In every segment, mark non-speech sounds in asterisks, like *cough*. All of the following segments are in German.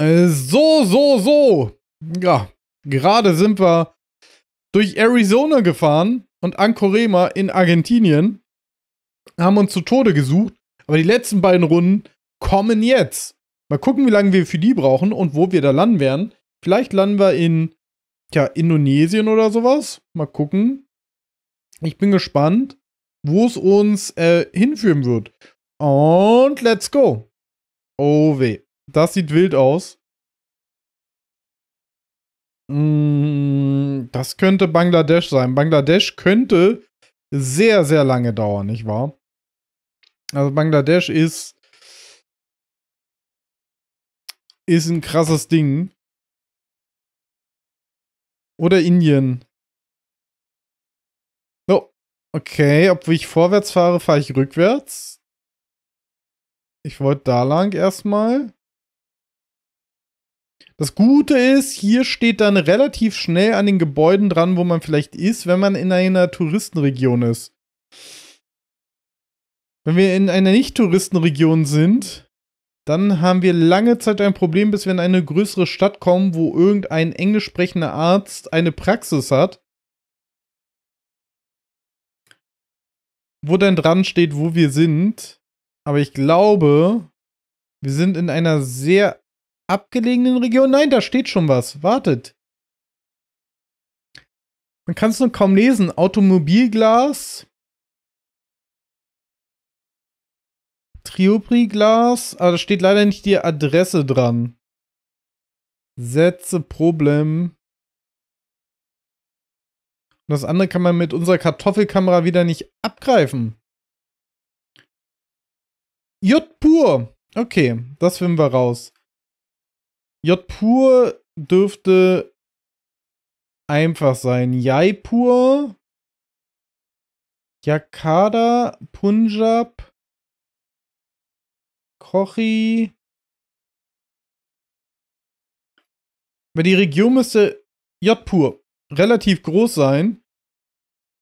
Äh, so, so, so. Ja, gerade sind wir durch Arizona gefahren und Ancorema in Argentinien. Haben uns zu Tode gesucht. Aber die letzten beiden Runden kommen jetzt. Mal gucken, wie lange wir für die brauchen und wo wir da landen werden. Vielleicht landen wir in ja, Indonesien oder sowas. Mal gucken. Ich bin gespannt, wo es uns äh, hinführen wird. Und let's go. Oh weh. Das sieht wild aus. Mm, das könnte Bangladesch sein. Bangladesch könnte sehr, sehr lange dauern, nicht wahr? Also Bangladesch ist ist ein krasses Ding. Oder Indien. Oh, okay. Ob ich vorwärts fahre, fahre ich rückwärts. Ich wollte da lang erstmal. Das Gute ist, hier steht dann relativ schnell an den Gebäuden dran, wo man vielleicht ist, wenn man in einer Touristenregion ist. Wenn wir in einer Nicht-Touristenregion sind, dann haben wir lange Zeit ein Problem, bis wir in eine größere Stadt kommen, wo irgendein englisch sprechender Arzt eine Praxis hat. Wo dann dran steht, wo wir sind. Aber ich glaube, wir sind in einer sehr abgelegenen Regionen. Nein, da steht schon was. Wartet. Man kann es nur kaum lesen. Automobilglas. Triopri-Glas. Aber ah, da steht leider nicht die Adresse dran. Sätze, Problem. Und das andere kann man mit unserer Kartoffelkamera wieder nicht abgreifen. J pur. Okay, das finden wir raus. Jpur dürfte einfach sein. Jaipur, Jakarta, Punjab, Kochi. Weil die Region müsste Jodhpur relativ groß sein.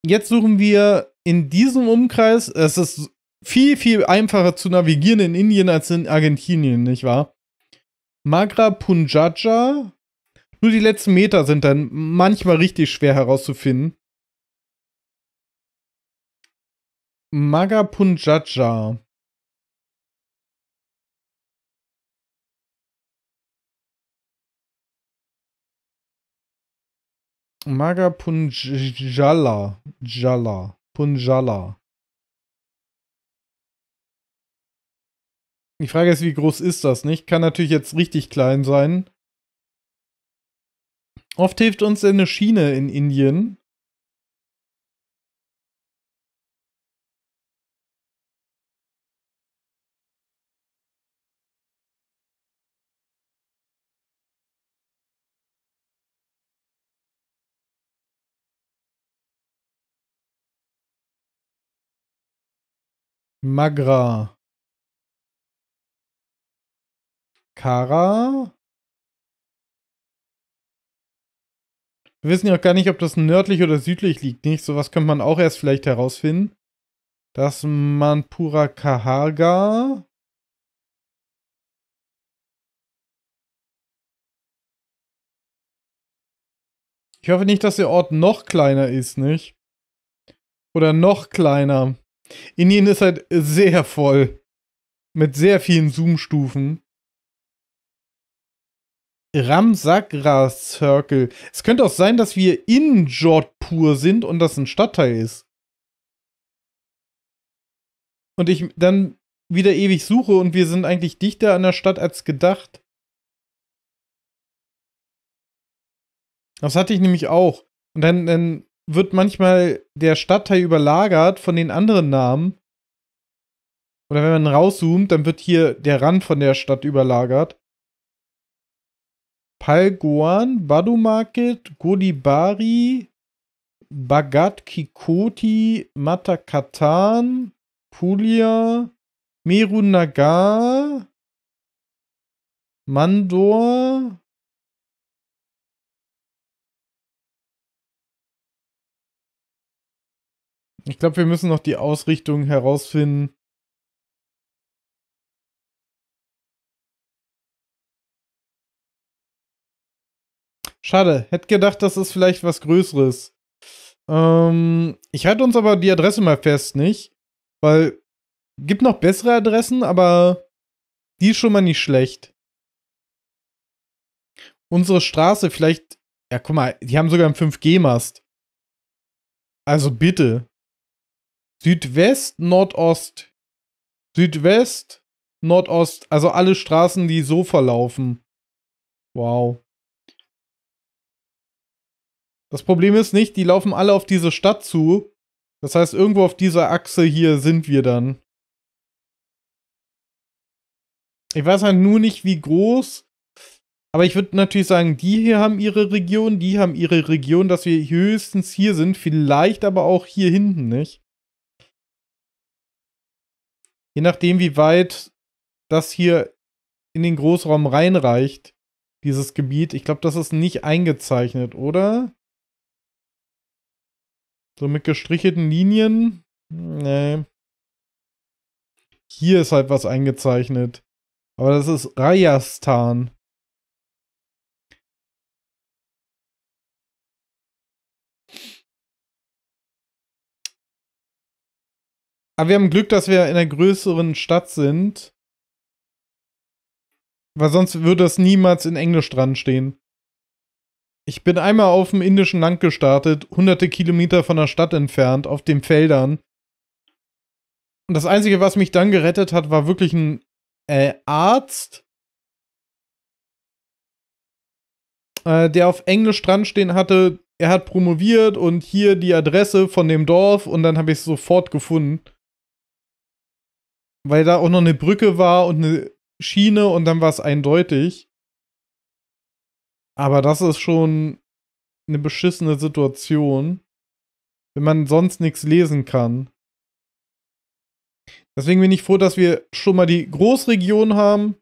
Jetzt suchen wir in diesem Umkreis, es ist viel, viel einfacher zu navigieren in Indien als in Argentinien, nicht wahr? Magra Punjaja. Nur die letzten Meter sind dann manchmal richtig schwer herauszufinden. Magra Punjaja. Maga Punjala. Jala. Punjala. Die Frage ist, wie groß ist das, nicht? Kann natürlich jetzt richtig klein sein. Oft hilft uns eine Schiene in Indien. Magra. Kara. Wir wissen ja auch gar nicht, ob das nördlich oder südlich liegt, nicht? Sowas könnte man auch erst vielleicht herausfinden. Das Manpura Kaharga. Ich hoffe nicht, dass der Ort noch kleiner ist, nicht? Oder noch kleiner. Indien ist halt sehr voll. Mit sehr vielen Zoom-Stufen. Ramsagra Circle. Es könnte auch sein, dass wir in Jodhpur sind und das ein Stadtteil ist. Und ich dann wieder ewig suche und wir sind eigentlich dichter an der Stadt als gedacht. Das hatte ich nämlich auch. Und dann, dann wird manchmal der Stadtteil überlagert von den anderen Namen. Oder wenn man rauszoomt, dann wird hier der Rand von der Stadt überlagert. Badu Market, Godibari, Bagat Kikoti, Matakatan, Pulia, Merunagar, Mandor, Ich glaube, wir müssen noch die Ausrichtung herausfinden, Schade. Hätte gedacht, das ist vielleicht was Größeres. Ähm, ich halte uns aber die Adresse mal fest, nicht? Weil gibt noch bessere Adressen, aber die ist schon mal nicht schlecht. Unsere Straße, vielleicht. Ja, guck mal, die haben sogar einen 5G-Mast. Also bitte. Südwest, Nordost. Südwest, Nordost. Also alle Straßen, die so verlaufen. Wow. Das Problem ist nicht, die laufen alle auf diese Stadt zu. Das heißt, irgendwo auf dieser Achse hier sind wir dann. Ich weiß halt nur nicht, wie groß. Aber ich würde natürlich sagen, die hier haben ihre Region, die haben ihre Region, dass wir höchstens hier sind, vielleicht aber auch hier hinten, nicht? Je nachdem, wie weit das hier in den Großraum reinreicht, dieses Gebiet. Ich glaube, das ist nicht eingezeichnet, oder? So mit gestrichelten Linien. Nee. Hier ist halt was eingezeichnet. Aber das ist Rajasthan. Aber wir haben Glück, dass wir in einer größeren Stadt sind. Weil sonst würde das niemals in Englisch dran stehen. Ich bin einmal auf dem indischen Land gestartet, hunderte Kilometer von der Stadt entfernt, auf den Feldern. Und das Einzige, was mich dann gerettet hat, war wirklich ein äh, Arzt, äh, der auf Englisch dran stehen hatte. Er hat promoviert und hier die Adresse von dem Dorf und dann habe ich es sofort gefunden. Weil da auch noch eine Brücke war und eine Schiene und dann war es eindeutig. Aber das ist schon eine beschissene Situation, wenn man sonst nichts lesen kann. Deswegen bin ich froh, dass wir schon mal die Großregion haben.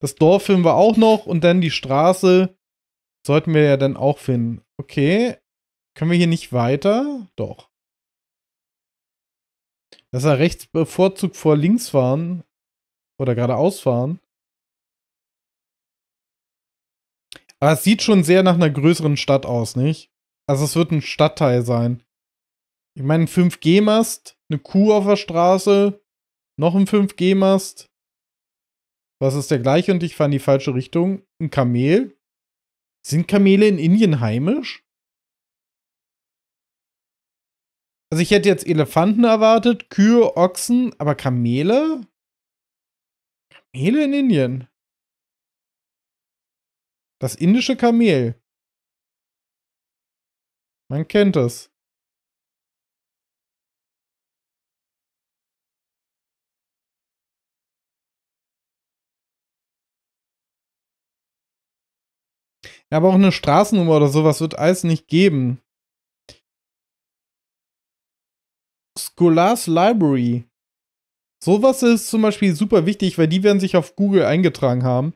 Das Dorf finden wir auch noch und dann die Straße sollten wir ja dann auch finden. Okay, können wir hier nicht weiter? Doch. Das ist ja rechts bevorzugt vor links fahren oder geradeaus fahren. Aber es sieht schon sehr nach einer größeren Stadt aus, nicht? Also es wird ein Stadtteil sein. Ich meine, ein 5G-Mast, eine Kuh auf der Straße, noch ein 5G-Mast. Was ist der gleiche und ich fahre in die falsche Richtung? Ein Kamel? Sind Kamele in Indien heimisch? Also ich hätte jetzt Elefanten erwartet, Kühe, Ochsen, aber Kamele? Kamele in Indien? Das indische Kamel. Man kennt es. Ja, aber auch eine Straßennummer oder sowas wird alles nicht geben. Scholars Library. Sowas ist zum Beispiel super wichtig, weil die werden sich auf Google eingetragen haben.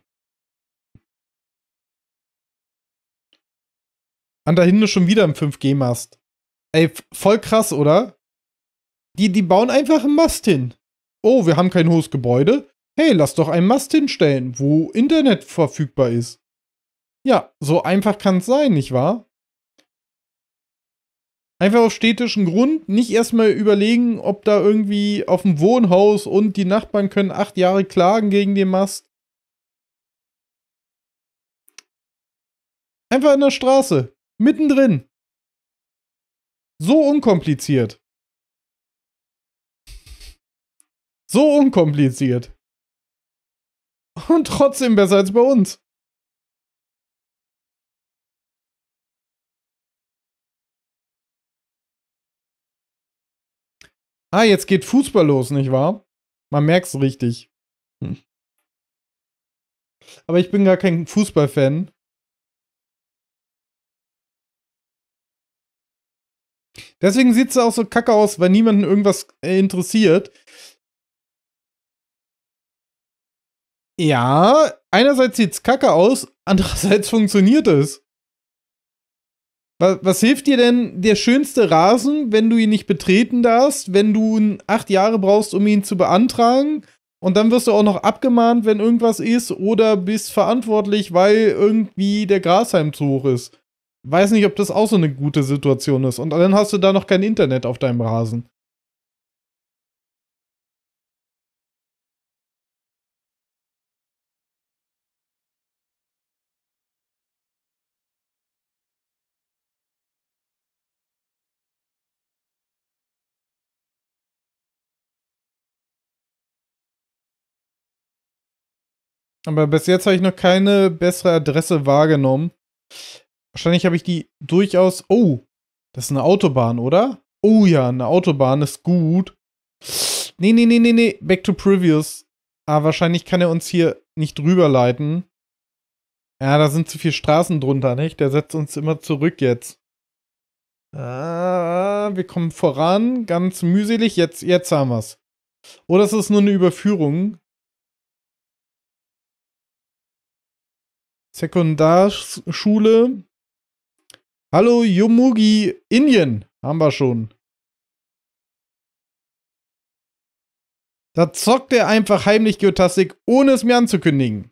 da hinten schon wieder im 5G-Mast. Ey, voll krass, oder? Die, die bauen einfach einen Mast hin. Oh, wir haben kein hohes Gebäude. Hey, lass doch einen Mast hinstellen, wo Internet verfügbar ist. Ja, so einfach kann es sein, nicht wahr? Einfach auf städtischen Grund nicht erstmal überlegen, ob da irgendwie auf dem Wohnhaus und die Nachbarn können acht Jahre klagen gegen den Mast. Einfach in der Straße. Mittendrin. So unkompliziert. So unkompliziert. Und trotzdem besser als bei uns. Ah, jetzt geht Fußball los, nicht wahr? Man merkt es richtig. Hm. Aber ich bin gar kein Fußballfan. Deswegen sieht es auch so kacke aus, weil niemanden irgendwas äh, interessiert. Ja, einerseits sieht es kacke aus, *laughs* andererseits funktioniert es. Was, was, hilft dir denn der schönste Rasen, wenn du ihn nicht betreten darfst, wenn du acht Jahre brauchst, um ihn zu beantragen? Und dann wirst du auch noch abgemahnt, wenn irgendwas ist, oder bist verantwortlich, weil irgendwie der Grashalm zu hoch ist weiß nicht, ob das auch so eine gute Situation ist. Und dann hast du da noch kein Internet auf deinem Rasen. Aber bis jetzt habe ich noch keine bessere Adresse wahrgenommen. Wahrscheinlich habe ich die durchaus. Oh, das ist eine Autobahn, oder? Oh ja, eine Autobahn ist gut. Nee, nee, nee, nee, nee. Back to previous. Aber ah, wahrscheinlich kann er uns hier nicht drüber leiten. Ja, da sind zu viele Straßen drunter, nicht? Der setzt uns immer zurück jetzt. Ah, wir kommen voran, ganz mühselig. Jetzt, jetzt haben wir's. Oder es ist nur eine Überführung. Sekundarschule. Hallo Yomugi, Indien haben wir schon. Da zockt er einfach heimlich Geotastic, ohne es mir anzukündigen.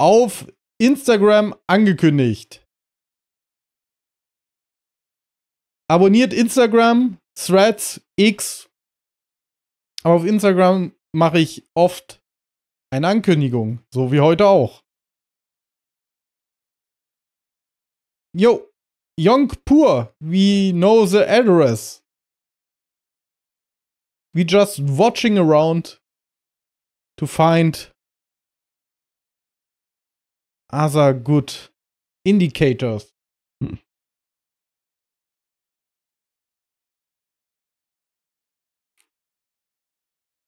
Auf Instagram angekündigt. Abonniert Instagram, Threads, X. Aber auf Instagram mache ich oft eine Ankündigung, so wie heute auch. Jo. Yongpur, we know the address. We just watching around to find other good indicators. Hmm.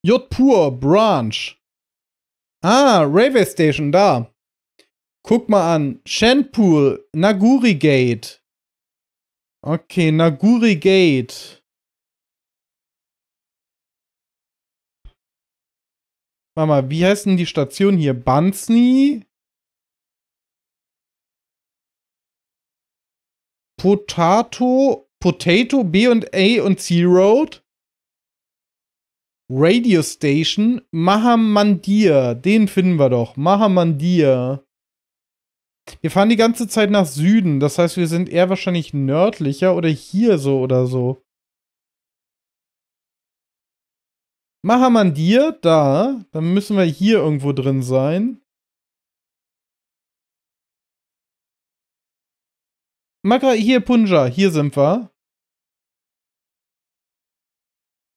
Jodpur Branch. Ah, Railway Station, da. Guck mal an. Shenpool, Naguri Gate. Okay, Naguri Gate. Warte mal, wie heißt denn die Station hier? Bansni? Potato, Potato, B und A und C Road? Radio Station, Mahamandir, den finden wir doch. Mahamandir. Wir fahren die ganze Zeit nach Süden. Das heißt, wir sind eher wahrscheinlich nördlicher oder hier so oder so. Mahamandir, da. Dann müssen wir hier irgendwo drin sein. Makra, hier Punja, hier sind wir.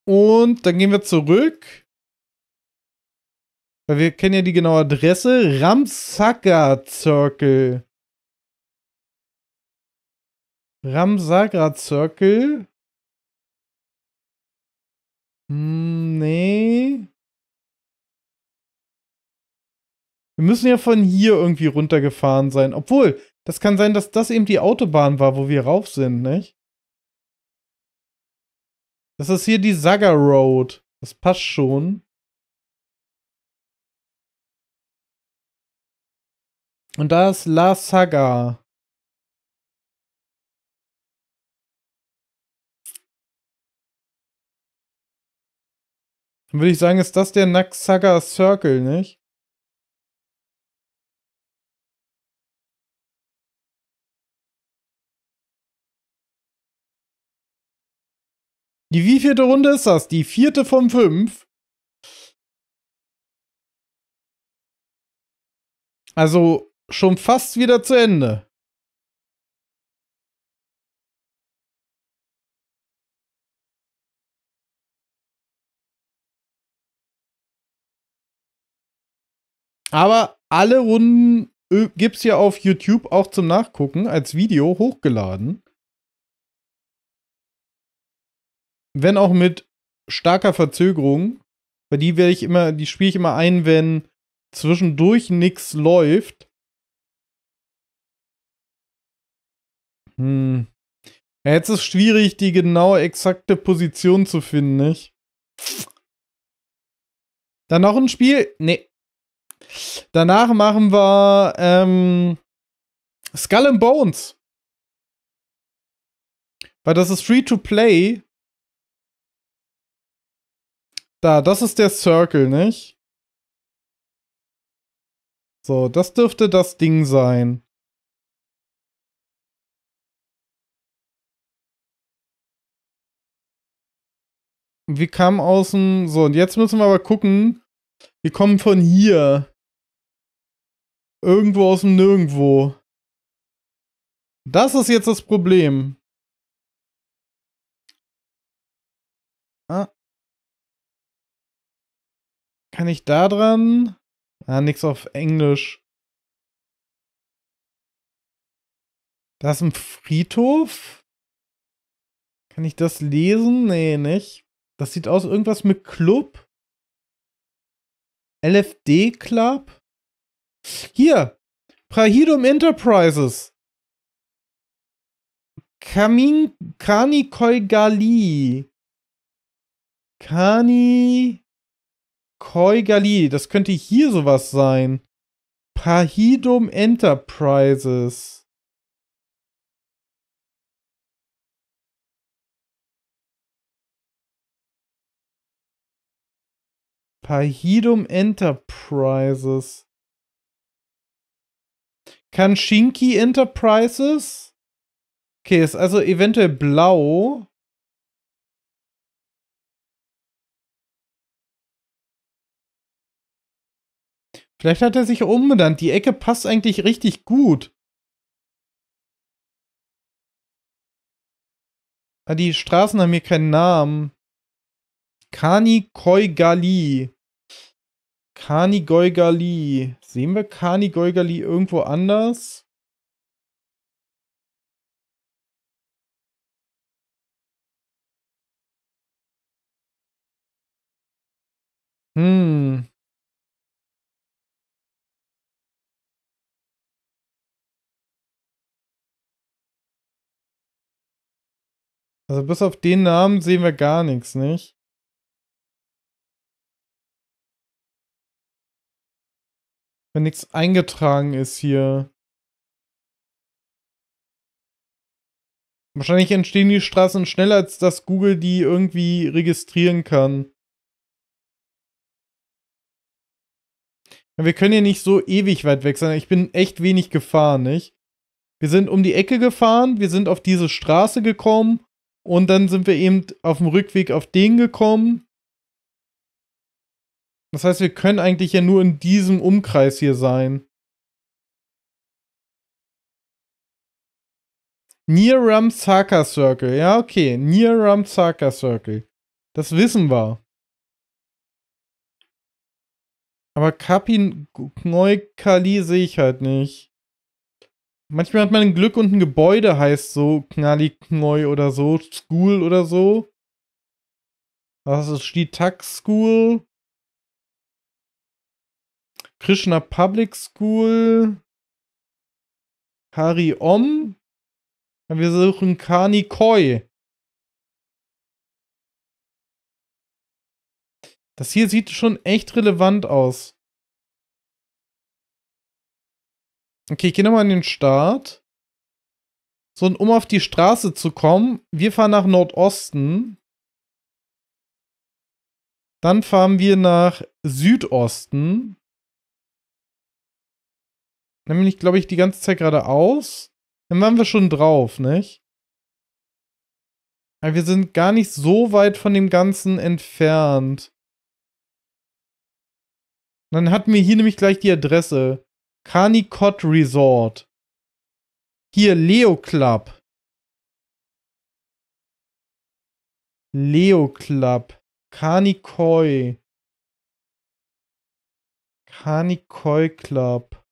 Und dann gehen wir zurück. Weil wir kennen ja die genaue Adresse. Ramsacker Circle. Ramsagra Circle. Hm, nee. Wir müssen ja von hier irgendwie runtergefahren sein. Obwohl, das kann sein, dass das eben die Autobahn war, wo wir rauf sind, nicht? Das ist hier die Saga Road. Das passt schon. Und da ist La Saga. Dann würde ich sagen, ist das der Nack Saga Circle, nicht? Die wievierte Runde ist das? Die vierte von fünf? Also, schon fast wieder zu Ende. Aber alle Runden äh, gibt es ja auf YouTube auch zum Nachgucken als Video hochgeladen. Wenn auch mit starker Verzögerung, weil die werde ich immer, die spiele ich immer ein, wenn zwischendurch nichts läuft Hm. Ja, jetzt ist schwierig, die genau exakte Position zu finden, nicht? Dann noch ein Spiel. Nee. Danach machen wir ähm, Skull and Bones. Weil das ist free to play. Da, das ist der Circle, nicht? So, das dürfte das Ding sein. wir kamen außen. So, und jetzt müssen wir aber gucken. Wir kommen von hier. Irgendwo aus dem Nirgendwo. Das ist jetzt das Problem. Ah. Kann ich da dran? Ah, nix auf Englisch. Da ist ein Friedhof. Kann ich das lesen? Nee, nicht. Das sieht aus, irgendwas mit Club. LFD Club. Hier. Prahidum Enterprises. Kamin Kani Koigali. Kani Koigali. Das könnte hier sowas sein. Prahidum Enterprises. Pahidum Enterprises. Kanshinki Enterprises? Okay, ist also eventuell blau. Vielleicht hat er sich umbenannt. Die Ecke passt eigentlich richtig gut. Ah, die Straßen haben hier keinen Namen. Kani Koigali. Kani Goigali. Sehen wir Kani Goigali irgendwo anders? Hm. Also bis auf den Namen sehen wir gar nichts, nicht? Wenn nichts eingetragen ist hier. Wahrscheinlich entstehen die Straßen schneller, als dass Google die irgendwie registrieren kann. Wir können ja nicht so ewig weit weg sein. Ich bin echt wenig gefahren, nicht? Wir sind um die Ecke gefahren, wir sind auf diese Straße gekommen und dann sind wir eben auf dem Rückweg auf den gekommen das heißt, wir können eigentlich ja nur in diesem Umkreis hier sein. Near Ramsaka Circle. Ja, okay. Near Ramsaka Circle. Das wissen wir. Aber Kapi Neukali sehe ich halt nicht. Manchmal hat man ein Glück und ein Gebäude heißt so Knali Knoi oder so, School oder so. Was ist die Tax School. Krishna Public School. Hari Om. Wir suchen Kani Koi. Das hier sieht schon echt relevant aus. Okay, ich gehe nochmal in den Start. So, und um auf die Straße zu kommen, wir fahren nach Nordosten. Dann fahren wir nach Südosten. Dann bin ich, glaube ich, die ganze Zeit geradeaus. Dann waren wir schon drauf, nicht? Aber wir sind gar nicht so weit von dem Ganzen entfernt. dann hatten wir hier nämlich gleich die Adresse. Carnicot Resort. Hier, Leo Club. Leo Club. Carnicoy. Carnicoy Club.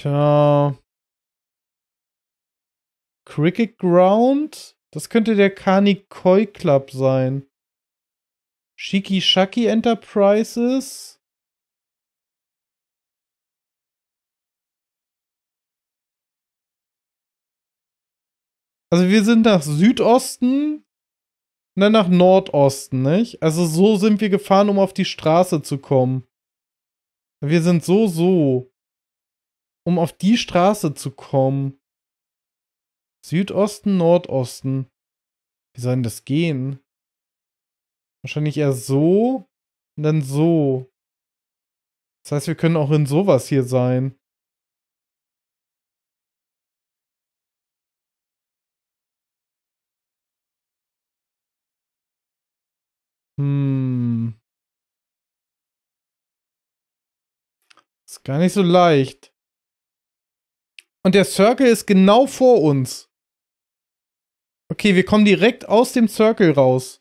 Tja. Cricket Ground? Das könnte der Kani Koi Club sein. Shiki Shaki Enterprises? Also wir sind nach Südosten und dann nach Nordosten, nicht? Also so sind wir gefahren, um auf die Straße zu kommen. Wir sind so, so um auf die Straße zu kommen. Südosten, Nordosten. Wie soll denn das gehen? Wahrscheinlich eher so und dann so. Das heißt, wir können auch in sowas hier sein. Hm. Ist gar nicht so leicht. Und der Circle ist genau vor uns. Okay, wir kommen direkt aus dem Circle raus.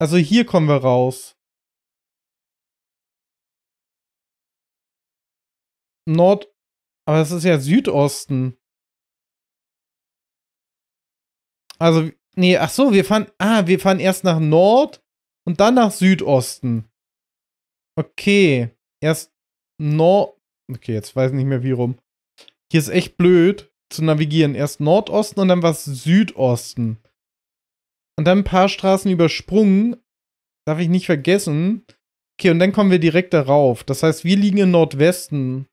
Also hier kommen wir raus. Nord... Aber das ist ja Südosten. Also, nee, ach so, wir fahren... Ah, wir fahren erst nach Nord und dann nach Südosten. Okay. Erst Nord... Okay, jetzt weiß ich nicht mehr wie rum hier ist echt blöd zu navigieren. Erst Nordosten und dann was Südosten. Und dann ein paar Straßen übersprungen. Darf ich nicht vergessen. Okay, und dann kommen wir direkt darauf. Das heißt, wir liegen im Nordwesten.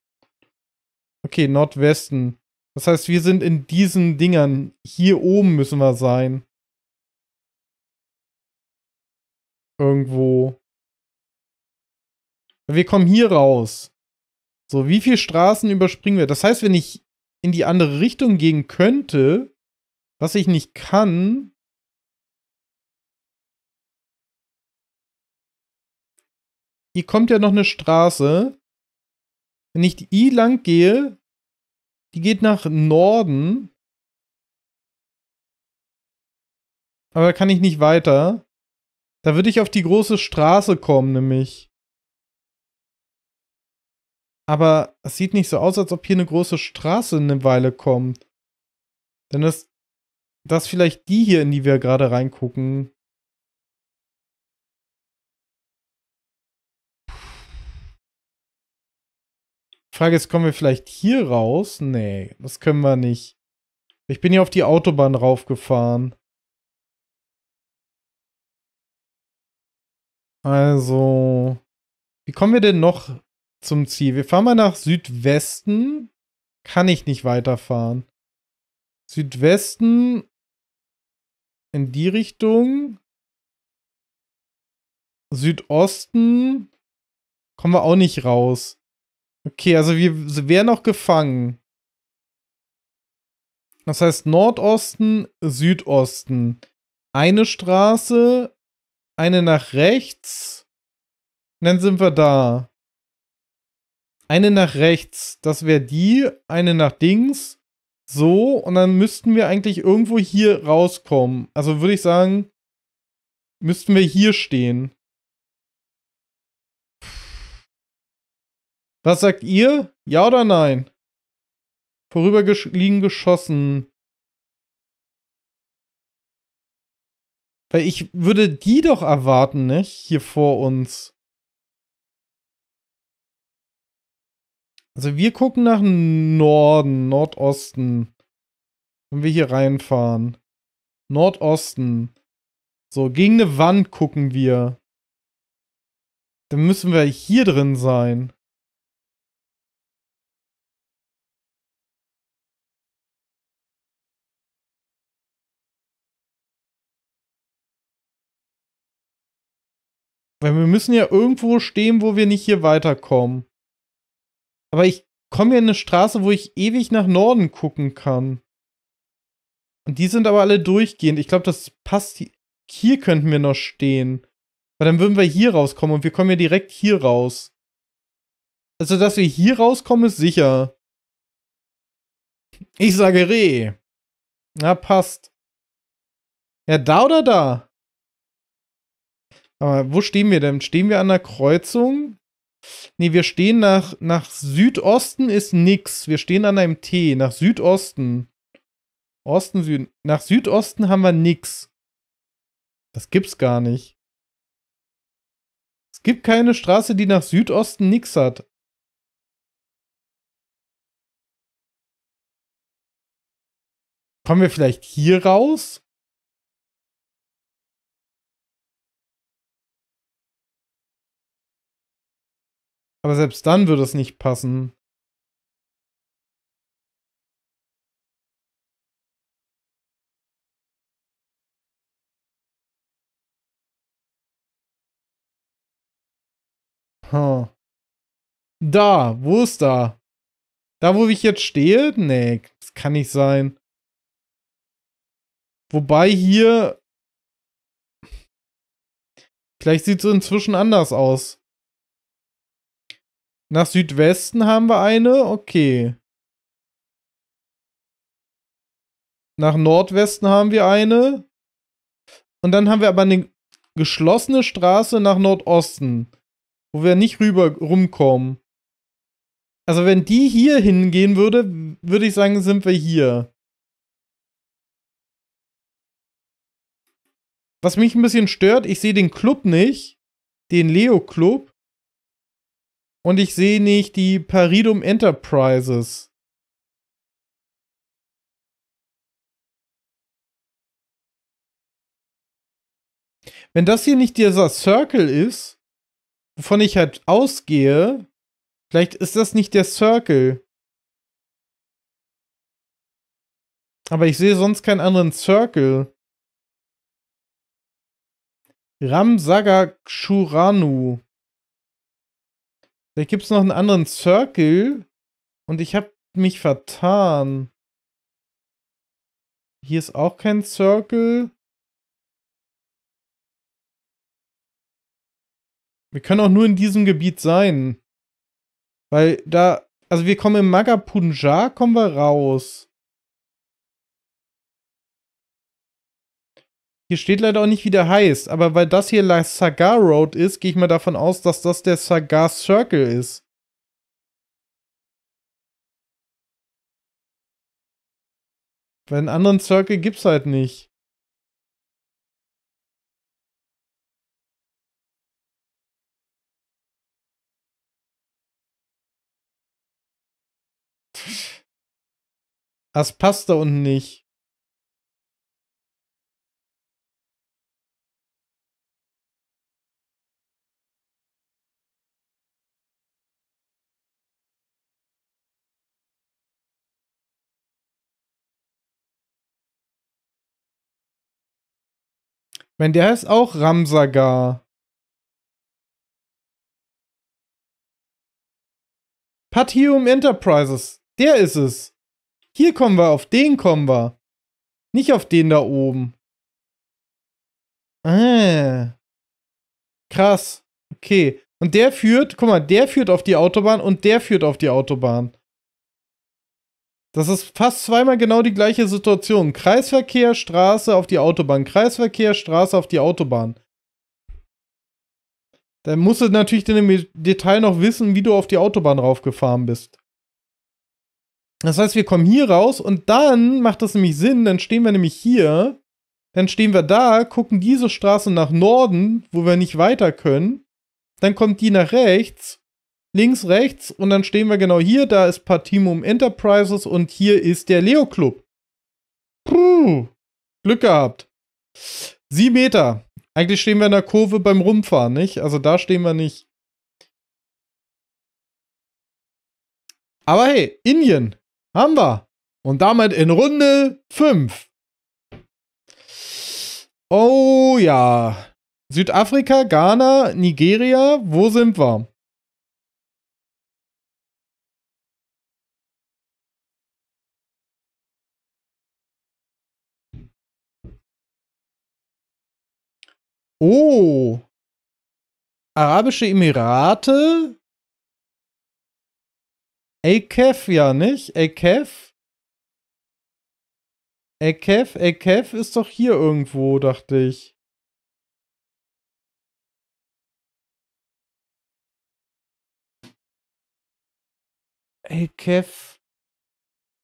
Okay, Nordwesten. Das heißt, wir sind in diesen Dingern. Hier oben müssen wir sein. Irgendwo. Wir kommen hier raus. So, wie viele Straßen überspringen wir? Das heißt, wenn ich in die andere Richtung gehen könnte, was ich nicht kann. Hier kommt ja noch eine Straße. Wenn ich die I lang gehe, die geht nach Norden. Aber da kann ich nicht weiter. Da würde ich auf die große Straße kommen, nämlich. Aber es sieht nicht so aus, als ob hier eine große Straße in eine Weile kommt. Denn das, das vielleicht die hier, in die wir gerade reingucken. Frage ist, kommen wir vielleicht hier raus? Nee, das können wir nicht. Ich bin hier auf die Autobahn raufgefahren. Also, wie kommen wir denn noch zum Ziel. Wir fahren mal nach Südwesten. Kann ich nicht weiterfahren. Südwesten in die Richtung. Südosten kommen wir auch nicht raus. Okay, also wir wären noch gefangen. Das heißt Nordosten, Südosten. Eine Straße, eine nach rechts. Und dann sind wir da eine nach rechts, das wäre die, eine nach links, so, und dann müssten wir eigentlich irgendwo hier rauskommen. Also würde ich sagen, müssten wir hier stehen. Was sagt ihr? Ja oder nein? Vorüber liegen geschossen. Weil ich würde die doch erwarten, nicht? Ne, hier vor uns. Also wir gucken nach Norden, Nordosten. Wenn wir hier reinfahren. Nordosten. So, gegen eine Wand gucken wir. Dann müssen wir hier drin sein. Weil wir müssen ja irgendwo stehen, wo wir nicht hier weiterkommen. Aber ich komme ja in eine Straße, wo ich ewig nach Norden gucken kann. Und die sind aber alle durchgehend. Ich glaube, das passt. Hier könnten wir noch stehen. Weil dann würden wir hier rauskommen und wir kommen ja direkt hier raus. Also, dass wir hier rauskommen, ist sicher. Ich sage Reh. Na, passt. Ja, da oder da? Aber wo stehen wir denn? Stehen wir an der Kreuzung? Nee, wir stehen nach, nach Südosten ist nix. Wir stehen an einem T. Nach Südosten. Osten, Süden. Nach Südosten haben wir nix. Das gibt's gar nicht. Es gibt keine Straße, die nach Südosten nix hat. Kommen wir vielleicht hier raus? Aber selbst dann würde es nicht passen. Huh. Da, wo ist da? Da, wo ich jetzt stehe? Nee, das kann nicht sein. Wobei hier... Vielleicht sieht es inzwischen anders aus. Nach Südwesten haben wir eine, okay. Nach Nordwesten haben wir eine. Und dann haben wir aber eine geschlossene Straße nach Nordosten, wo wir nicht rüber rumkommen. Also wenn die hier hingehen würde, würde ich sagen, sind wir hier. Was mich ein bisschen stört, ich sehe den Club nicht, den Leo Club. Und ich sehe nicht die Paridum Enterprises. Wenn das hier nicht dieser Circle ist, wovon ich halt ausgehe, vielleicht ist das nicht der Circle. Aber ich sehe sonst keinen anderen Circle. Ramsaga Churanu. Da gibt es noch einen anderen Circle. Und ich habe mich vertan. Hier ist auch kein Circle. Wir können auch nur in diesem Gebiet sein. Weil da, also wir kommen im Magapunja, kommen wir raus. Hier steht leider auch nicht, wie der heißt, aber weil das hier La Sagar Road ist, gehe ich mal davon aus, dass das der Sagar Circle ist. Weil einen anderen Circle gibt's halt nicht. Das passt da unten nicht. Wenn der heißt auch Ramsagar. Patium Enterprises. Der ist es. Hier kommen wir, auf den kommen wir. Nicht auf den da oben. Ah. Krass. Okay. Und der führt, guck mal, der führt auf die Autobahn und der führt auf die Autobahn. Das ist fast zweimal genau die gleiche Situation. Kreisverkehr, Straße auf die Autobahn, Kreisverkehr, Straße auf die Autobahn. Dann musst du natürlich in dem Detail noch wissen, wie du auf die Autobahn raufgefahren bist. Das heißt, wir kommen hier raus und dann macht das nämlich Sinn, dann stehen wir nämlich hier, dann stehen wir da, gucken diese Straße nach Norden, wo wir nicht weiter können, dann kommt die nach rechts links, rechts und dann stehen wir genau hier, da ist Patimum Enterprises und hier ist der Leo Club. Puh, Glück gehabt. Sieben Meter. Eigentlich stehen wir in der Kurve beim Rumfahren, nicht? Also da stehen wir nicht. Aber hey, Indien haben wir. Und damit in Runde 5. Oh ja. Südafrika, Ghana, Nigeria, wo sind wir? Oh. Arabische Emirate. AKF ja nicht. AKF. AKF, AKF ist doch hier irgendwo, dachte ich. AKF.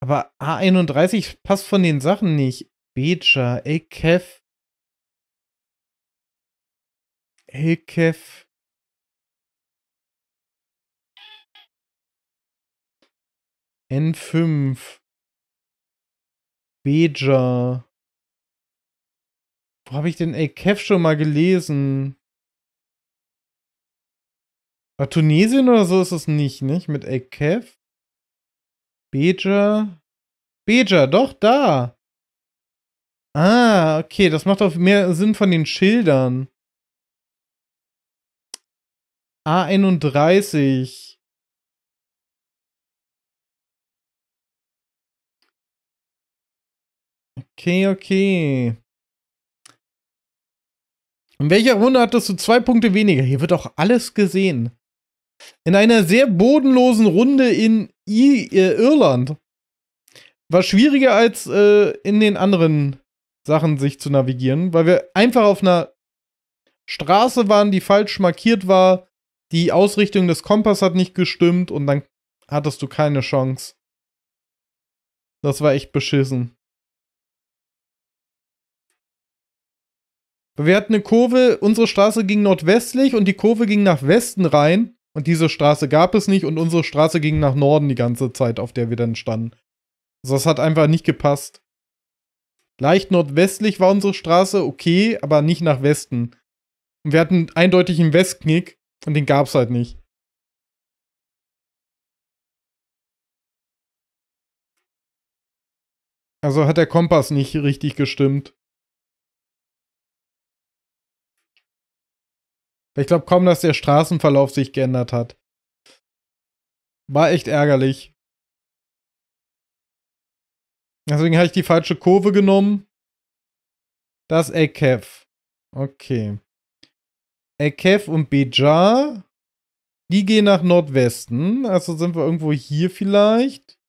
Aber A31 passt von den Sachen nicht. Beja, AKF. Elkev. N5. Beja. Wo habe ich denn Elkev schon mal gelesen? War äh, Tunesien oder so ist es nicht, nicht? Mit Elkev? Beja? Beja, doch, da! Ah, okay, das macht auch mehr Sinn von den Schildern. A31. Okay, okay. In welcher Runde hattest du zwei Punkte weniger? Hier wird auch alles gesehen. In einer sehr bodenlosen Runde in I äh, Irland. War schwieriger als äh, in den anderen Sachen sich zu navigieren, weil wir einfach auf einer Straße waren, die falsch markiert war die Ausrichtung des Kompass hat nicht gestimmt und dann hattest du keine Chance. Das war echt beschissen. Wir hatten eine Kurve, unsere Straße ging nordwestlich und die Kurve ging nach Westen rein. Und diese Straße gab es nicht und unsere Straße ging nach Norden die ganze Zeit, auf der wir dann standen. Also das hat einfach nicht gepasst. Leicht nordwestlich war unsere Straße, okay, aber nicht nach Westen. Und wir hatten eindeutig einen Westknick und den gab's halt nicht. Also hat der Kompass nicht richtig gestimmt. Ich glaube kaum, dass der Straßenverlauf sich geändert hat. War echt ärgerlich. Deswegen habe ich die falsche Kurve genommen. Das Eckhev. Okay. Ekev und Bejar. Die gehen nach Nordwesten. Also sind wir irgendwo hier vielleicht.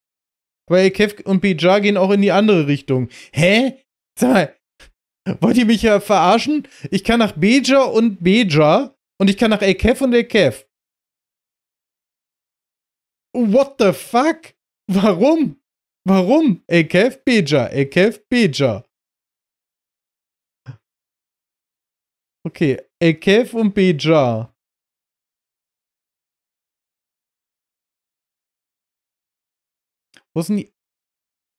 Weil Ekev und Bejar gehen auch in die andere Richtung. Hä? Sag mal, wollt ihr mich ja verarschen? Ich kann nach Bejar und Bejar und ich kann nach Ekev und Ekev. What the fuck? Warum? Warum? Ekev, Beja, Ekev, Beja. Okay, Ekev und Bejar. Wo sind die?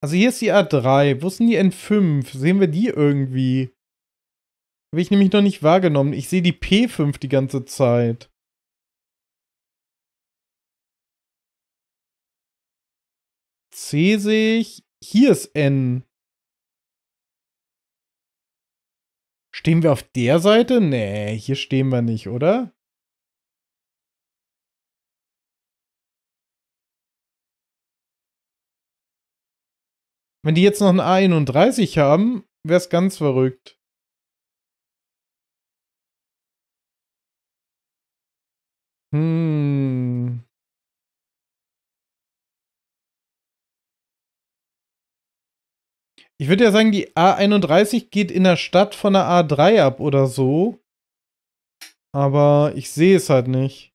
Also hier ist die A3. Wo sind die N5? Sehen wir die irgendwie? Habe ich nämlich noch nicht wahrgenommen. Ich sehe die P5 die ganze Zeit. C sehe ich. Hier ist N. Stehen wir auf der Seite? Nee, hier stehen wir nicht, oder? Wenn die jetzt noch einen A31 haben, wäre es ganz verrückt. Hm. Ich würde ja sagen, die A31 geht in der Stadt von der A3 ab oder so. Aber ich sehe es halt nicht.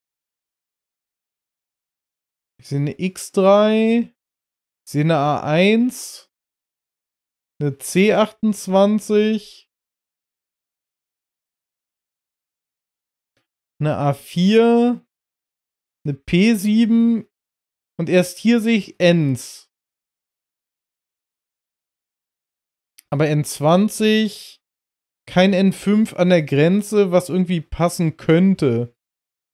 Ich sehe eine X3. Ich sehe eine A1. Eine C28. Eine A4. Eine P7. Und erst hier sehe ich Ns. aber N20 kein N5 an der Grenze, was irgendwie passen könnte.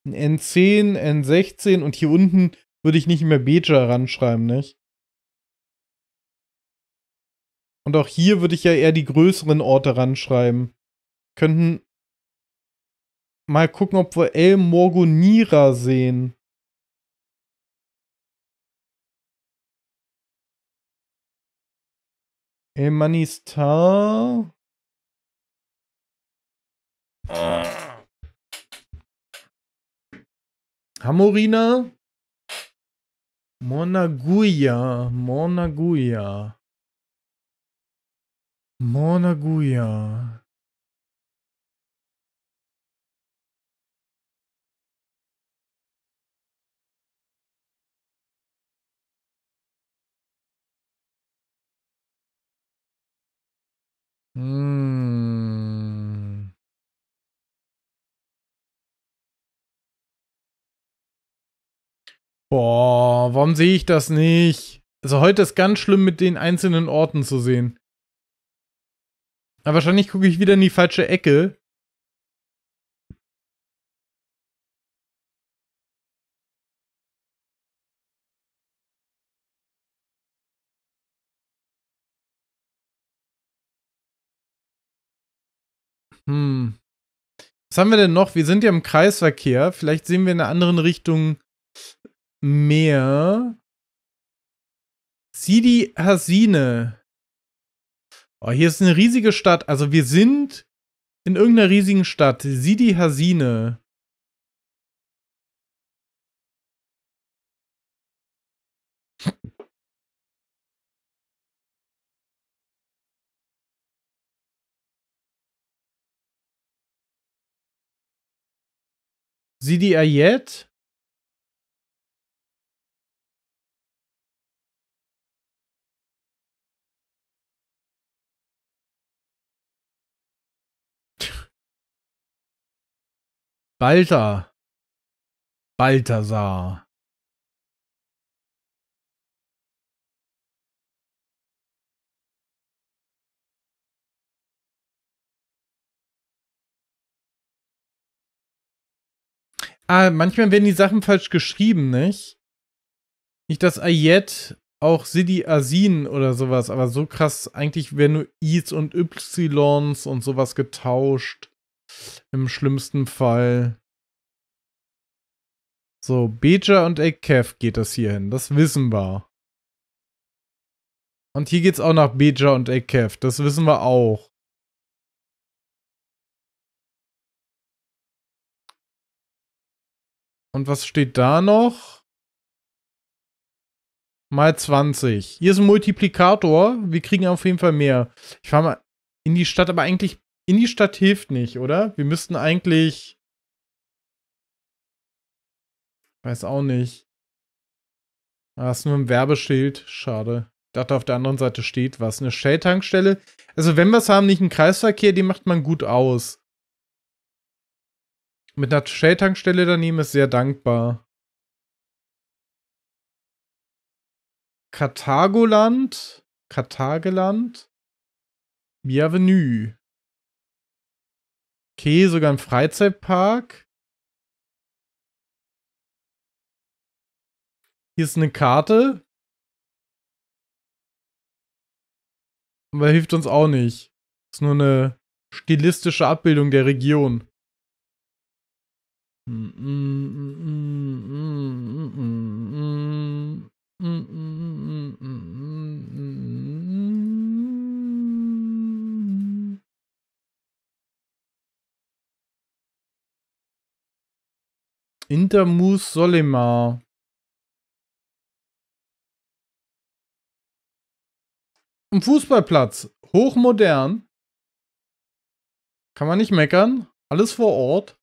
N10, N16 und hier unten würde ich nicht mehr Beja ranschreiben, nicht? Und auch hier würde ich ja eher die größeren Orte ranschreiben. Könnten mal gucken, ob wir El Morgonira sehen. Emanistal. Hamorina. Monaguya. Monaguya. Monaguya. Hm. Boah, warum sehe ich das nicht? Also heute ist ganz schlimm, mit den einzelnen Orten zu sehen. Aber wahrscheinlich gucke ich wieder in die falsche Ecke. Was haben wir denn noch? Wir sind ja im Kreisverkehr. Vielleicht sehen wir in einer anderen Richtung mehr. Sidi Hasine. Oh, hier ist eine riesige Stadt. Also wir sind in irgendeiner riesigen Stadt. Sidi Hasine. Sidi Ayed. Balta. Balthasar. Ah, manchmal werden die Sachen falsch geschrieben, nicht? Nicht, dass Ayet auch Sidi Asin oder sowas, aber so krass, eigentlich werden nur Is und Ys und sowas getauscht. Im schlimmsten Fall. So, Beja und Akev geht das hier hin, das wissen wir. Und hier geht's auch nach Beja und Akev, das wissen wir auch. Und was steht da noch? Mal 20. Hier ist ein Multiplikator. Wir kriegen auf jeden Fall mehr. Ich fahre mal in die Stadt, aber eigentlich in die Stadt hilft nicht, oder? Wir müssten eigentlich... Weiß auch nicht. Ah, ist nur ein Werbeschild. Schade. Ich dachte, auf der anderen Seite steht was. Eine Shell-Tankstelle. Also, wenn wir es haben, nicht einen Kreisverkehr, den macht man gut aus. Mit einer Shell-Tankstelle daneben ist sehr dankbar. Karthagoland? Karthageland? Bienvenue. Okay, sogar ein Freizeitpark. Hier ist eine Karte. Aber hilft uns auch nicht. Ist nur eine stilistische Abbildung der Region. Intermus Solimar. Ein Fußballplatz, hochmodern. Kann man nicht meckern. Alles vor Ort.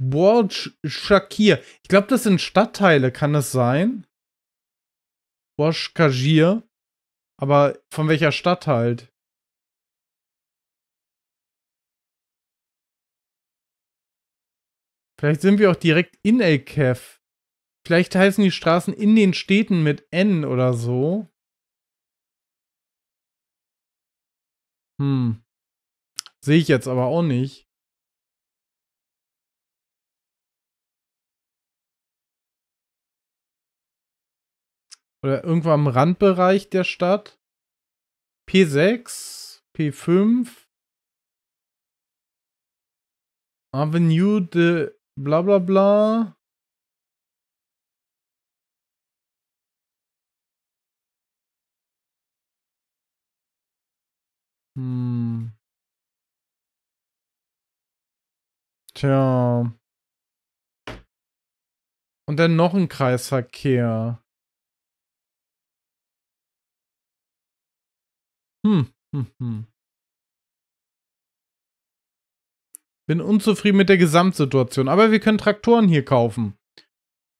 Borj Shakir. Ich glaube, das sind Stadtteile, kann das sein? Borj Kajir. Aber von welcher Stadt halt? Vielleicht sind wir auch direkt in Elkev. Vielleicht heißen die Straßen in den Städten mit N oder so. Hm. Sehe ich jetzt aber auch nicht. oder irgendwo am Randbereich der Stadt. P6, P5, Avenue de bla bla bla. Hm. Tja. Und dann noch ein Kreisverkehr. Hm, hm, hm. Bin unzufrieden mit der Gesamtsituation, aber wir können Traktoren hier kaufen.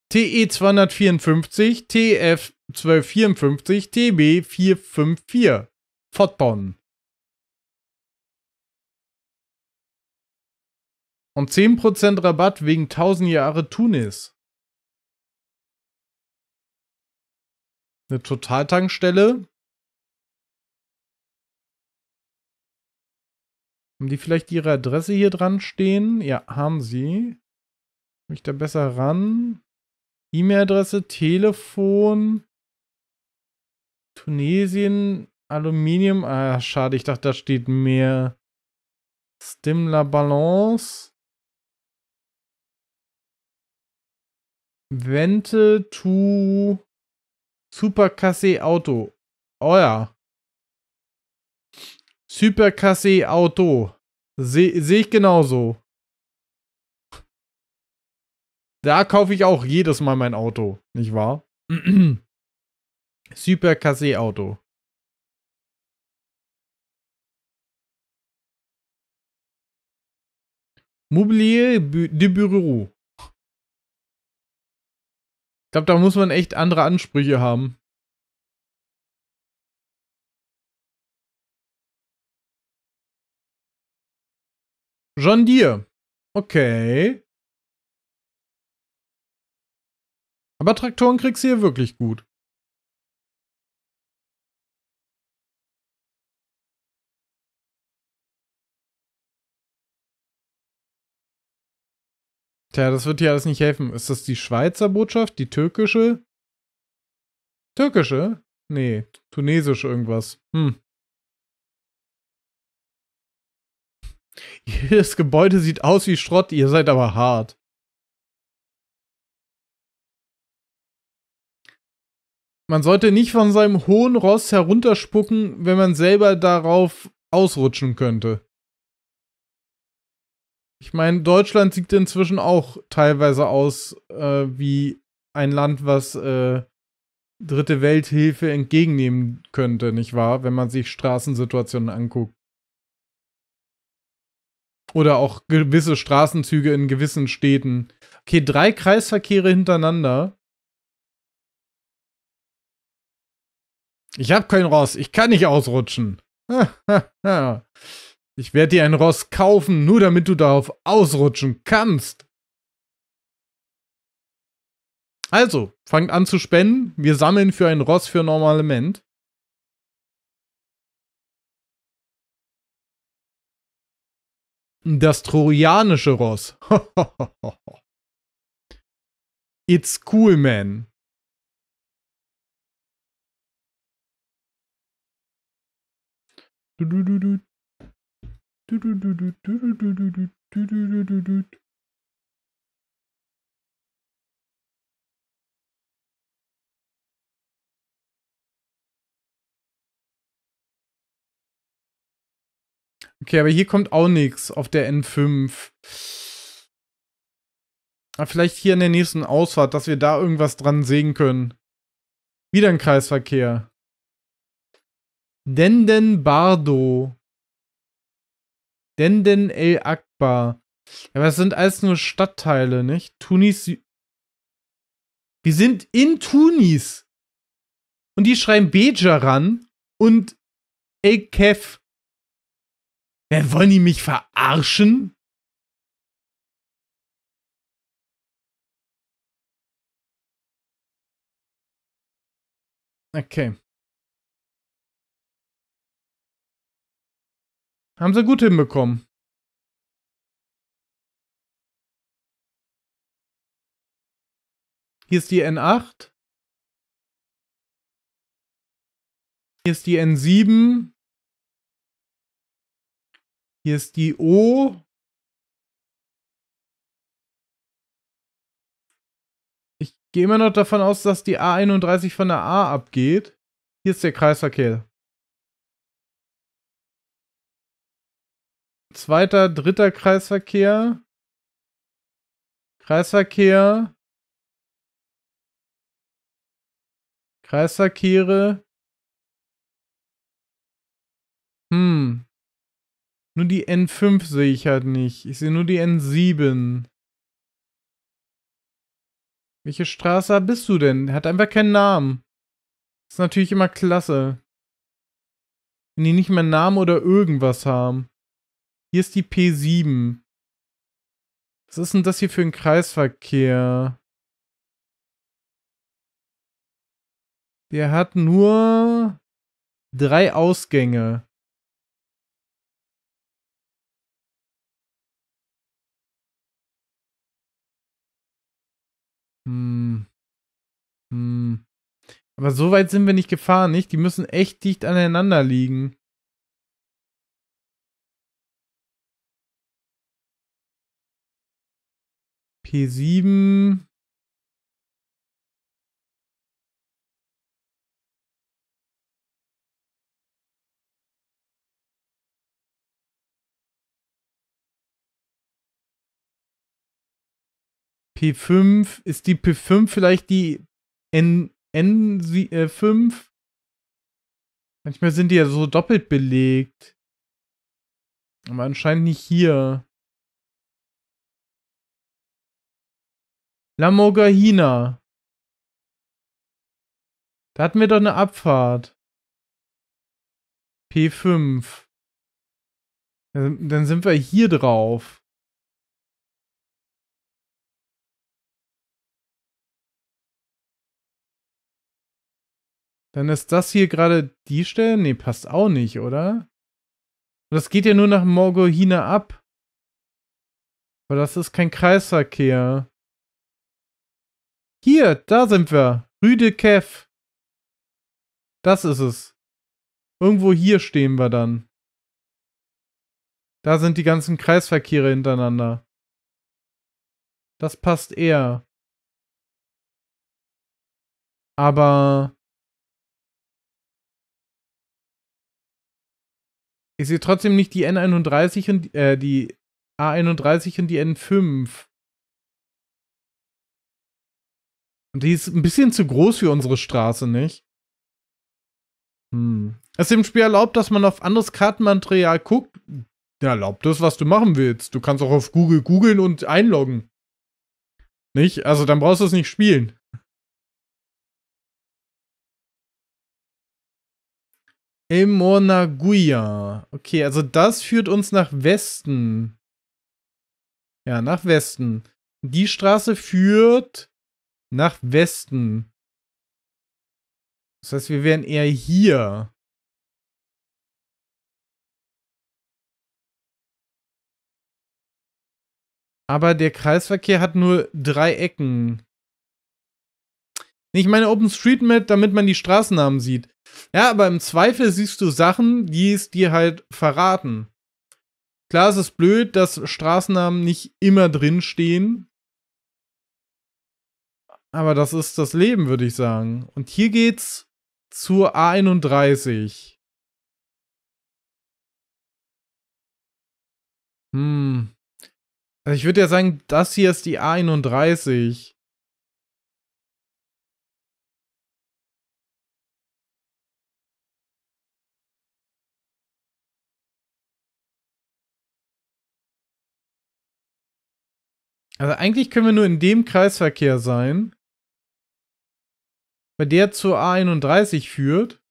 TE 254, TF 1254, TB 454. Fortbauen. Und 10% Rabatt wegen 1000 Jahre Tunis. Eine Totaltankstelle. Haben die vielleicht ihre Adresse hier dran stehen? Ja, haben sie. Komme ich da besser ran? E-Mail-Adresse, Telefon, Tunesien, Aluminium. Ah, schade, ich dachte, da steht mehr. Stimla Balance. Vente to Supercasse Auto. Oh ja. Supercasse Auto. Sehe seh ich genauso. Da kaufe ich auch jedes Mal mein Auto, nicht wahr? *clears throat* Supercasse Auto. Mobilier de Bureau. Ich glaube, da muss man echt andere Ansprüche haben. John Deere. Okay. Aber Traktoren kriegst du hier wirklich gut. Tja, das wird dir alles nicht helfen. Ist das die Schweizer Botschaft? Die türkische? Türkische? Nee, tunesisch irgendwas. Hm. Jedes Gebäude sieht aus wie Schrott, ihr seid aber hart. Man sollte nicht von seinem hohen Ross herunterspucken, wenn man selber darauf ausrutschen könnte. Ich meine, Deutschland sieht inzwischen auch teilweise aus äh, wie ein Land, was äh, dritte Welthilfe entgegennehmen könnte, nicht wahr? Wenn man sich Straßensituationen anguckt. Oder auch gewisse Straßenzüge in gewissen Städten. Okay, drei Kreisverkehre hintereinander. Ich habe kein Ross, ich kann nicht ausrutschen. *laughs* ich werde dir ein Ross kaufen, nur damit du darauf ausrutschen kannst. Also, fangt an zu spenden. Wir sammeln für ein Ross für Normalement. Das trojanische Ross. It's cool, man. Du, du, du, du. Du, du, du, du, du, du, du, du, du, du, du, du. Okay, aber hier kommt auch nichts auf der N5. Ah, vielleicht hier in der nächsten Ausfahrt, dass wir da irgendwas dran sehen können. Wieder ein Kreisverkehr. Denden Bardo. Denden El Akbar. Aber es sind alles nur Stadtteile, nicht? Tunis. Wir sind in Tunis. Und die schreiben Beja ran und El Kef. Ja, wollen die mich verarschen? Okay. Haben sie gut hinbekommen. Hier ist die N8. Hier ist die N7. Hier ist die O. Ich gehe immer noch davon aus, dass die A31 von der A abgeht. Hier ist der Kreisverkehr. Zweiter, dritter Kreisverkehr. Kreisverkehr. Kreisverkehre. Hm. Nur die N5 sehe ich halt nicht. Ich sehe nur die N7. Welche Straße bist du denn? Hat einfach keinen Namen. Ist natürlich immer klasse. Wenn die nicht mehr Namen oder irgendwas haben. Hier ist die P7. Was ist denn das hier für ein Kreisverkehr? Der hat nur drei Ausgänge. Hm. Hm. Aber so weit sind wir nicht gefahren, nicht? Die müssen echt dicht aneinander liegen. P7. P5, ist die P5 vielleicht die N, N5? Äh, Manchmal sind die ja so doppelt belegt. Aber anscheinend nicht hier. Lamogahina. Da hatten wir doch eine Abfahrt. P5. Dann sind wir hier drauf. Dann ist das hier gerade die Stelle? Nee, passt auch nicht, oder? Das geht ja nur nach Morgohina ab. Aber das ist kein Kreisverkehr. Hier, da sind wir. Rüdekev. Das ist es. Irgendwo hier stehen wir dann. Da sind die ganzen Kreisverkehre hintereinander. Das passt eher. Aber Ich sehe trotzdem nicht die N31 und äh, die A31 und die N5. Und die ist ein bisschen zu groß für unsere Straße, nicht? Hm. Es ist im Spiel erlaubt, dass man auf anderes Kartenmaterial guckt. erlaubt das, was du machen willst. Du kannst auch auf Google googeln und einloggen. Nicht? Also dann brauchst du es nicht spielen. El Okay, also das führt uns nach Westen. Ja, nach Westen. Die Straße führt nach Westen. Das heißt, wir wären eher hier. Aber der Kreisverkehr hat nur drei Ecken. Ich meine OpenStreetMap, damit man die Straßennamen sieht. Ja, aber im Zweifel siehst du Sachen, die es dir halt verraten. Klar, es ist blöd, dass Straßennamen nicht immer drinstehen. Aber das ist das Leben, würde ich sagen. Und hier geht's zur A31. Hm. Also ich würde ja sagen, das hier ist die A31. Also eigentlich können wir nur in dem Kreisverkehr sein, bei der zur A31 führt.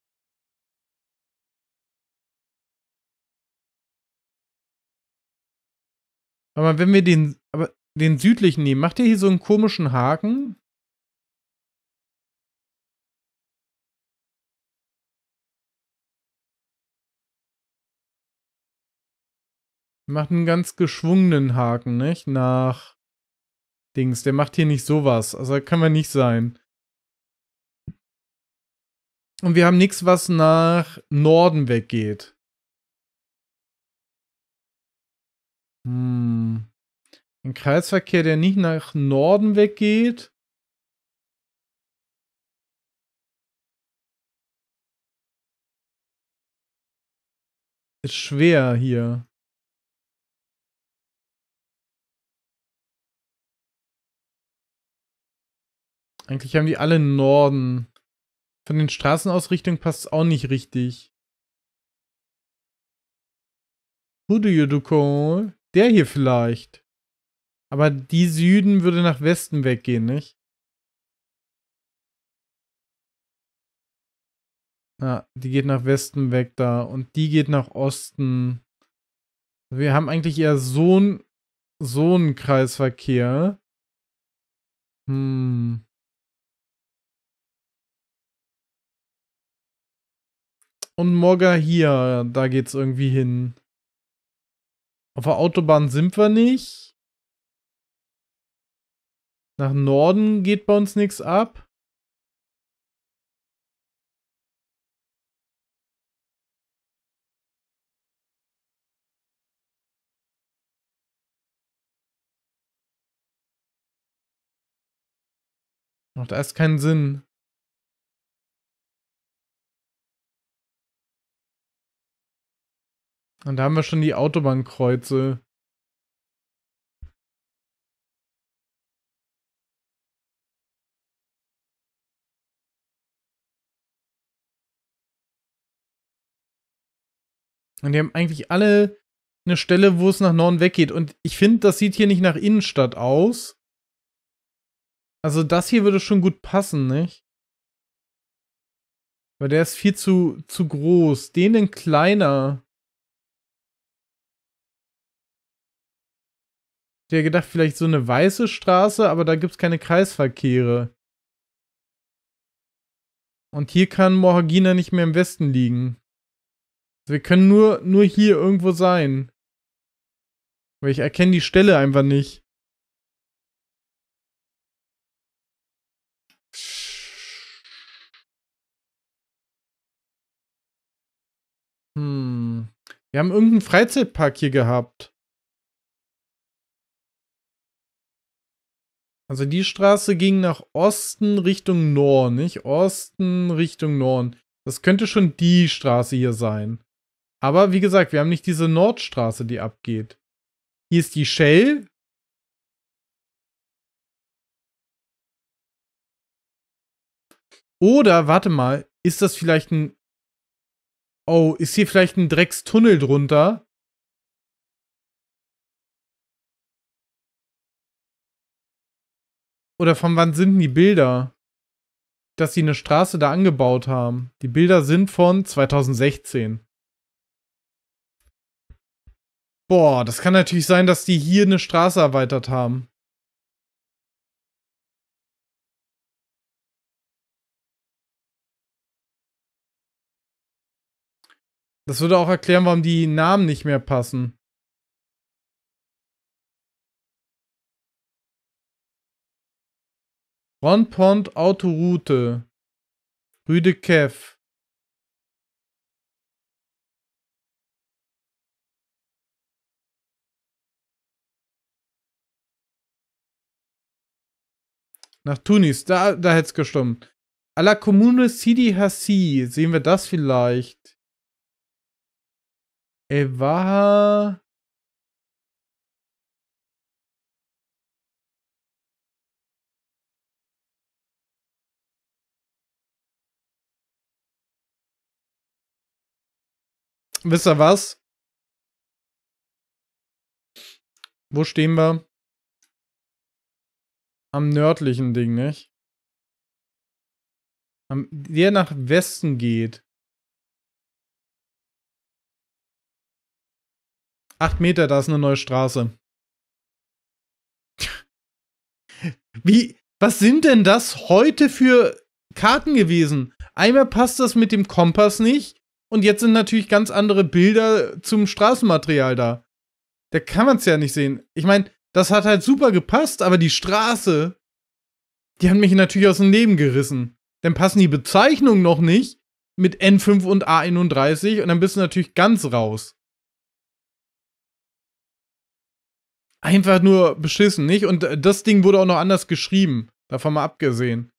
Aber wenn wir den, aber den südlichen nehmen, macht der hier so einen komischen Haken? Macht einen ganz geschwungenen Haken, nicht? Nach Dings. Der macht hier nicht sowas. Also kann man nicht sein. Und wir haben nichts, was nach Norden weggeht. Hm. Ein Kreisverkehr, der nicht nach Norden weggeht. Ist schwer hier. Eigentlich haben die alle Norden. Von den Straßenausrichtungen passt es auch nicht richtig. Who do you do call? Der hier vielleicht. Aber die Süden würde nach Westen weggehen, nicht? Ja, die geht nach Westen weg da und die geht nach Osten. Wir haben eigentlich eher so einen so einen Kreisverkehr. Hm. Und Mogga hier, da geht's irgendwie hin. Auf der Autobahn sind wir nicht. Nach Norden geht bei uns nichts ab. Macht erst keinen Sinn. Und da haben wir schon die Autobahnkreuze. Und die haben eigentlich alle eine Stelle, wo es nach Norden weggeht. Und ich finde, das sieht hier nicht nach Innenstadt aus. Also das hier würde schon gut passen, nicht? Weil der ist viel zu, zu groß. Den in kleiner. Ich hätte gedacht, vielleicht so eine weiße Straße, aber da gibt es keine Kreisverkehre. Und hier kann Mohagina nicht mehr im Westen liegen. Wir können nur, nur hier irgendwo sein. Weil ich erkenne die Stelle einfach nicht. Hm. Wir haben irgendeinen Freizeitpark hier gehabt. Also die Straße ging nach Osten Richtung Norden, nicht? Osten Richtung Norden. Das könnte schon die Straße hier sein. Aber wie gesagt, wir haben nicht diese Nordstraße, die abgeht. Hier ist die Shell. Oder, warte mal, ist das vielleicht ein... Oh, ist hier vielleicht ein Dreckstunnel drunter? oder von wann sind denn die Bilder? Dass sie eine Straße da angebaut haben. Die Bilder sind von 2016. Boah, das kann natürlich sein, dass die hier eine Straße erweitert haben. Das würde auch erklären, warum die Namen nicht mehr passen. One Pond Autoroute. Rüdekev. Nach Tunis, da, da hätte es gestimmt. A la Kommune Sidi Hassi, sehen wir das vielleicht? Evaha wisst ihr was? Wo stehen wir? Am nördlichen Ding, nicht? Am, der nach Westen geht. Acht Meter, da ist eine neue Straße. *laughs* Wie, was sind denn das heute für Karten gewesen? Einmal passt das mit dem Kompass nicht, und jetzt sind natürlich ganz andere Bilder zum Straßenmaterial da. Da kann man es ja nicht sehen. Ich meine, das hat halt super gepasst, aber die Straße, die hat mich natürlich aus dem Leben gerissen. Dann passen die Bezeichnungen noch nicht mit N5 und A31 und dann bist du natürlich ganz raus. Einfach nur beschissen, nicht? Und äh, das Ding wurde auch noch anders geschrieben. Davon mal abgesehen.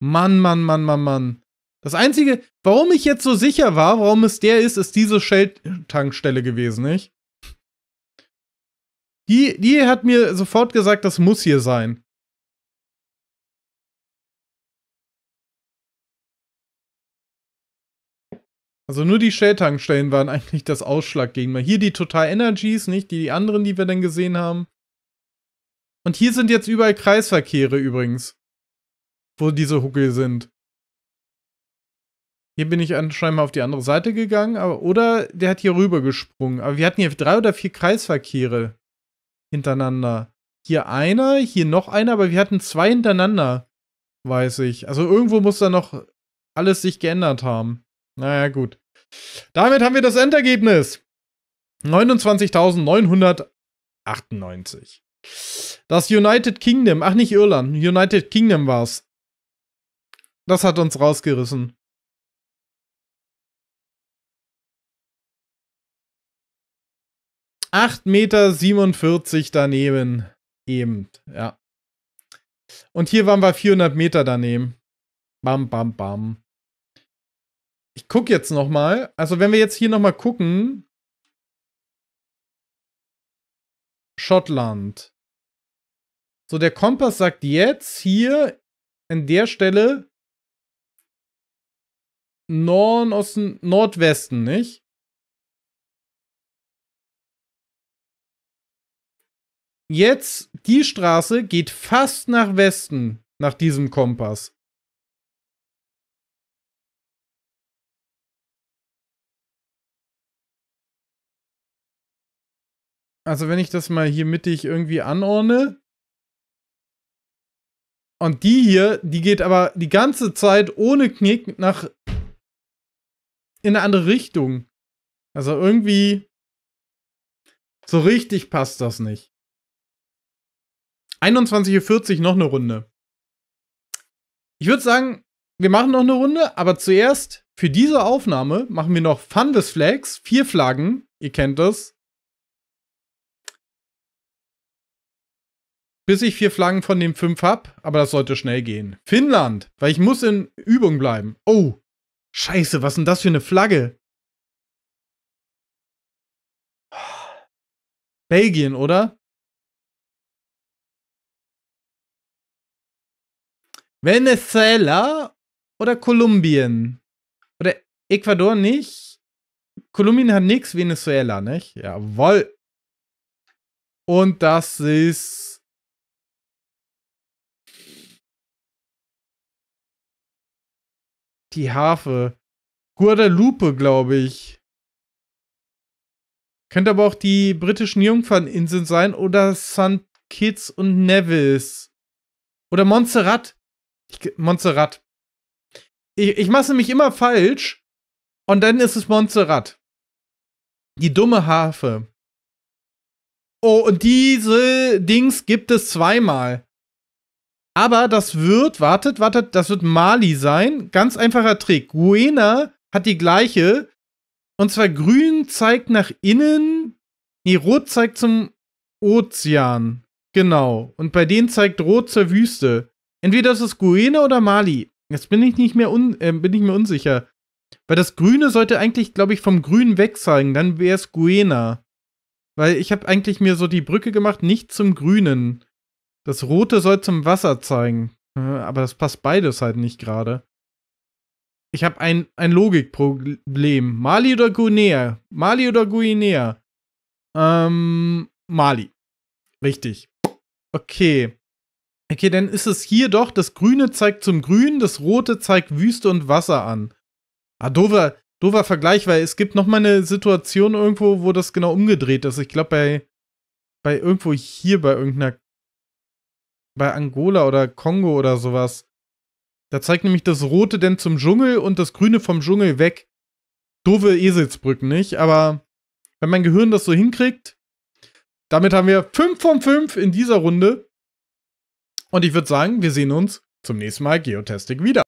Mann, Mann, Mann, Mann, Mann. Das Einzige, warum ich jetzt so sicher war, warum es der ist, ist diese Shell-Tankstelle gewesen, nicht? Die, die hat mir sofort gesagt, das muss hier sein. Also nur die Shell-Tankstellen waren *laughs* eigentlich das Ausschlaggebende. Hier die Total Energies, nicht? Die, die anderen, die wir dann gesehen haben. Und hier sind jetzt überall Kreisverkehre übrigens. Wo diese Huckel sind. Hier bin ich anscheinend mal auf die andere Seite gegangen, aber, oder der hat hier rüber gesprungen. Aber wir hatten hier drei oder vier Kreisverkehre hintereinander. Hier einer, hier noch einer, aber wir hatten zwei hintereinander, weiß ich. Also irgendwo muss da noch alles sich geändert haben. Naja, gut. Damit haben wir das Endergebnis. 29.998. Das United Kingdom, ach nicht Irland, United Kingdom war's. Das hat uns rausgerissen. 8,47 Meter daneben. Eben, ja. Und hier waren wir 400 Meter daneben. Bam, bam, bam. Ich gucke jetzt nochmal. Also wenn wir jetzt hier nochmal gucken. Schottland. So, der Kompass sagt jetzt hier an der Stelle Nord Nordwesten, nicht? jetzt die Straße geht fast nach Westen nach diesem Kompass. Also wenn ich das mal hier mittig irgendwie anordne. Und die hier, die geht aber die ganze Zeit ohne Knick nach in eine andere Richtung. Also irgendwie so richtig passt das nicht. 21.40 Uhr noch eine Runde. Ich würde sagen, wir machen noch eine Runde, aber zuerst für diese Aufnahme machen wir noch Fun des Flags, vier Flaggen, ihr kennt das. Bis ich vier Flaggen von den fünf habe, aber das sollte schnell gehen. Finnland, weil ich muss in Übung bleiben. Oh, scheiße, was ist denn das für eine Flagge? Belgien, oder? Venezuela oder Kolumbien? Oder Ecuador nicht? Kolumbien hat nichts, Venezuela, nicht? Jawoll. Und das ist. Die Harfe. Guadalupe, glaube ich. Könnte aber auch die britischen Jungferninseln sein oder St. Kitts und Nevis. Oder Montserrat. Ich, Montserrat. Ich, ich mache nämlich immer falsch und dann ist es Montserrat. Die dumme Harfe. Oh, und diese Dings gibt es zweimal. Aber das wird, wartet, wartet, das wird Mali sein. Ganz einfacher Trick. Guena hat die gleiche. Und zwar grün zeigt nach innen. Nee, rot zeigt zum Ozean. Genau. Und bei denen zeigt rot zur Wüste. Entweder ist es Guyane oder Mali. Jetzt bin ich nicht mehr un äh, bin ich mir unsicher. Weil das Grüne sollte eigentlich, glaube ich, vom Grün weg sein. Dann wäre es Guena. Weil ich habe eigentlich mir so die Brücke gemacht, nicht zum Grünen. Das Rote soll zum Wasser zeigen. Äh, aber das passt beides halt nicht gerade. Ich habe ein, ein Logikproblem. Mali oder Guinea? Mali oder Guinea? Ähm, Mali. Richtig. Okay. Okay, dann ist es hier doch, das Grüne zeigt zum Grün, das Rote zeigt Wüste und Wasser an. Ah, doofer, doofer Vergleich, weil es gibt nochmal eine Situation irgendwo, wo das genau umgedreht ist. Ich glaube, bei, bei irgendwo hier, bei irgendeiner, bei Angola oder Kongo oder sowas. Da zeigt nämlich das Rote denn zum Dschungel und das Grüne vom Dschungel weg. Doofe Eselsbrücken, nicht? Aber wenn mein Gehirn das so hinkriegt, damit haben wir 5 von 5 in dieser Runde. Und ich würde sagen, wir sehen uns zum nächsten Mal Geotastic wieder.